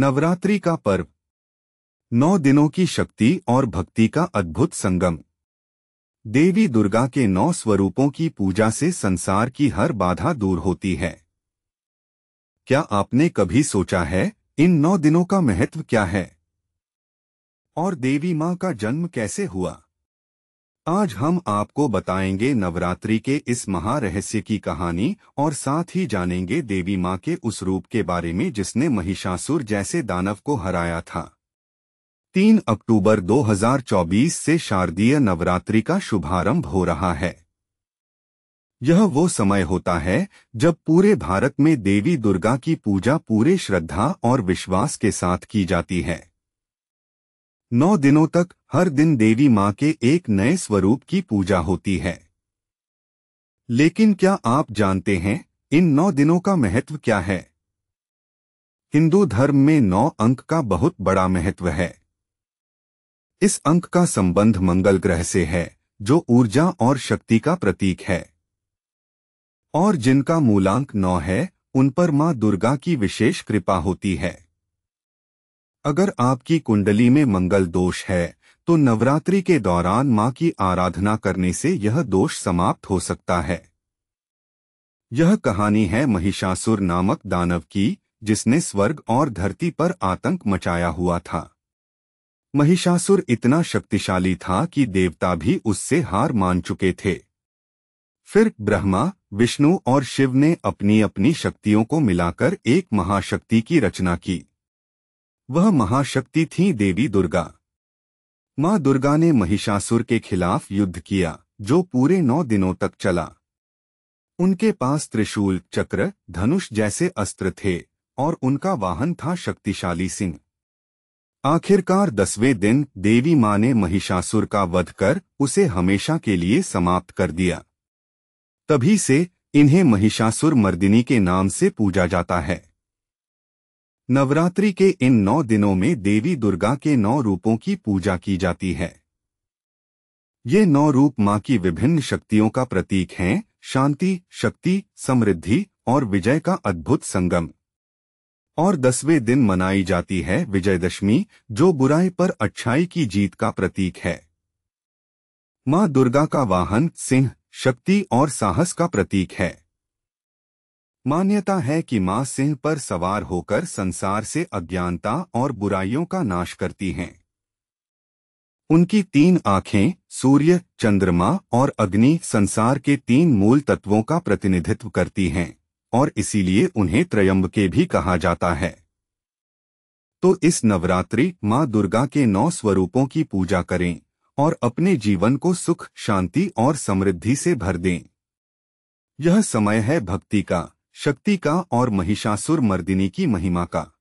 नवरात्रि का पर्व नौ दिनों की शक्ति और भक्ति का अद्भुत संगम देवी दुर्गा के नौ स्वरूपों की पूजा से संसार की हर बाधा दूर होती है क्या आपने कभी सोचा है इन नौ दिनों का महत्व क्या है और देवी माँ का जन्म कैसे हुआ आज हम आपको बताएंगे नवरात्रि के इस महारहस्य की कहानी और साथ ही जानेंगे देवी माँ के उस रूप के बारे में जिसने महिषासुर जैसे दानव को हराया था तीन अक्टूबर 2024 से शारदीय नवरात्रि का शुभारंभ हो रहा है यह वो समय होता है जब पूरे भारत में देवी दुर्गा की पूजा पूरे श्रद्धा और विश्वास के साथ की जाती है नौ दिनों तक हर दिन देवी माँ के एक नए स्वरूप की पूजा होती है लेकिन क्या आप जानते हैं इन नौ दिनों का महत्व क्या है हिंदू धर्म में नौ अंक का बहुत बड़ा महत्व है इस अंक का संबंध मंगल ग्रह से है जो ऊर्जा और शक्ति का प्रतीक है और जिनका मूलांक नौ है उन पर मां दुर्गा की विशेष कृपा होती है अगर आपकी कुंडली में मंगल दोष है तो नवरात्रि के दौरान मां की आराधना करने से यह दोष समाप्त हो सकता है यह कहानी है महिषासुर नामक दानव की जिसने स्वर्ग और धरती पर आतंक मचाया हुआ था महिषासुर इतना शक्तिशाली था कि देवता भी उससे हार मान चुके थे फिर ब्रह्मा विष्णु और शिव ने अपनी अपनी शक्तियों को मिलाकर एक महाशक्ति की रचना की वह महाशक्ति थी देवी दुर्गा माँ दुर्गा ने महिषासुर के खिलाफ युद्ध किया जो पूरे नौ दिनों तक चला उनके पास त्रिशूल चक्र धनुष जैसे अस्त्र थे और उनका वाहन था शक्तिशाली सिंह आखिरकार दसवें दिन देवी माँ ने महिषासुर का वध कर उसे हमेशा के लिए समाप्त कर दिया तभी से इन्हें महिषासुर मर्दिनी के नाम से पूजा जाता है नवरात्रि के इन नौ दिनों में देवी दुर्गा के नौ रूपों की पूजा की जाती है ये नौ रूप माँ की विभिन्न शक्तियों का प्रतीक हैं शांति शक्ति समृद्धि और विजय का अद्भुत संगम और दसवें दिन मनाई जाती है विजयदशमी जो बुराई पर अच्छाई की जीत का प्रतीक है माँ दुर्गा का वाहन सिंह शक्ति और साहस का प्रतीक है मान्यता है कि मां सिंह पर सवार होकर संसार से अज्ञानता और बुराइयों का नाश करती हैं उनकी तीन आंखें सूर्य चंद्रमा और अग्नि संसार के तीन मूल तत्वों का प्रतिनिधित्व करती हैं और इसीलिए उन्हें के भी कहा जाता है तो इस नवरात्रि माँ दुर्गा के नौ स्वरूपों की पूजा करें और अपने जीवन को सुख शांति और समृद्धि से भर दें यह समय है भक्ति का शक्ति का और महिषासुर मर्दिनी की महिमा का